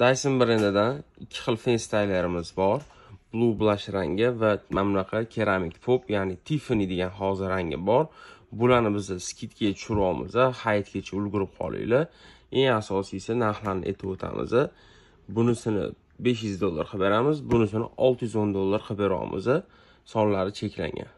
Dyson brendidan ikki xil fen stylerimiz bor. Blue blush rangi va mana keramik pop, ya'ni Tiffany degan hozir rangi bor. Bularni biz skidga tushiryapmiz, hayitgacha ulgurib qolinglar. Eng asosiysi narxlarni aytib o'tamiz. Bunisini 500 dollar qilib beramiz, bunisini 610 dollar qilib beramiz. Sonlari cheklangan.